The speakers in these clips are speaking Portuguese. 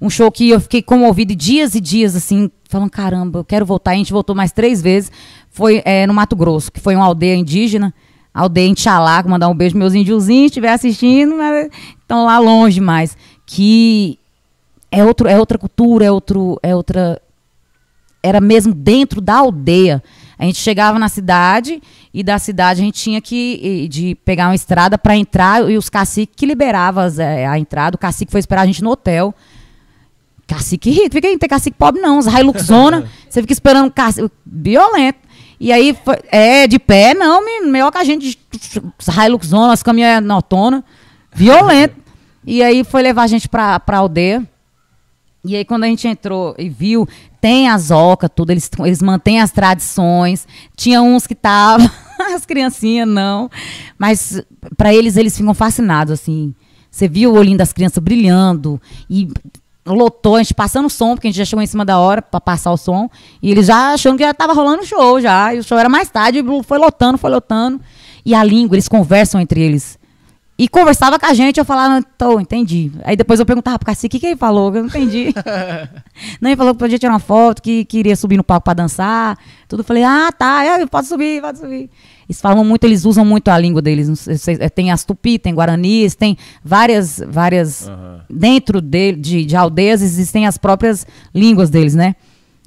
Um show que eu fiquei comovido dias e dias, assim, falando, caramba, eu quero voltar. a gente voltou mais três vezes. Foi é, no Mato Grosso, que foi uma aldeia indígena, aldeia Inxalá, mandar um beijo meus índiozinhos, estiver assistindo, mas estão lá longe mais. Que é, outro, é outra cultura, é, outro, é outra. Era mesmo dentro da aldeia. A gente chegava na cidade e da cidade a gente tinha que de pegar uma estrada para entrar e os caciques que liberavam é, a entrada, o cacique foi esperar a gente no hotel. Cacique rico, fica aí, não tem cacique pobre não, os Hiluxona, você fica esperando cacique, violento. E aí, foi, é, de pé, não, melhor que a gente, os Hiluxona, as caminhões notona, violento. e aí foi levar a gente pra, pra aldeia. E aí, quando a gente entrou e viu, tem as ocas, tudo, eles, eles mantêm as tradições. Tinha uns que estavam, as criancinhas não. Mas para eles, eles ficam fascinados, assim. Você viu o olhinho das crianças brilhando e lotou, a gente passando o som, porque a gente já chegou em cima da hora para passar o som. E eles já achando que já tava rolando o show já. E o show era mais tarde, foi lotando, foi lotando. E a língua, eles conversam entre eles. E conversava com a gente, eu falava, tô, entendi. Aí depois eu perguntava pro Cacique, o que, que ele falou? Eu não entendi. não, ele falou que podia tirar uma foto, que queria subir no palco para dançar. Tudo, eu falei, ah, tá, eu é, posso subir, pode subir. Eles falam muito, eles usam muito a língua deles. tem as tupi, tem guaranis, tem várias, várias... Uhum. Dentro de, de, de aldeias existem as próprias línguas deles, né?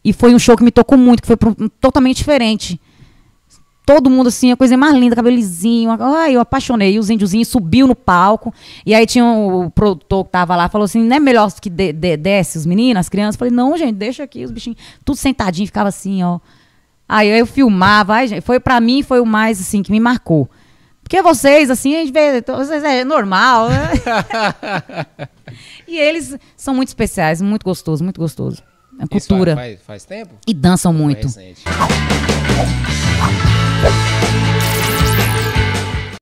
E foi um show que me tocou muito, que foi pro, totalmente diferente todo mundo assim, a coisa mais linda, cabelizinho. Ai, eu apaixonei. E os índiozinhos subiu no palco. E aí tinha o produtor que tava lá, falou assim: não é melhor que de, de, desce os meninos, as crianças? Eu falei, não, gente, deixa aqui os bichinhos, tudo sentadinho, ficava assim, ó. Aí eu filmava, gente foi para mim, foi o mais assim que me marcou. Porque vocês, assim, a gente vê, vocês é normal. Né? e eles são muito especiais, muito gostoso, muito gostoso. A cultura. Faz, faz, tempo? E dançam muito. É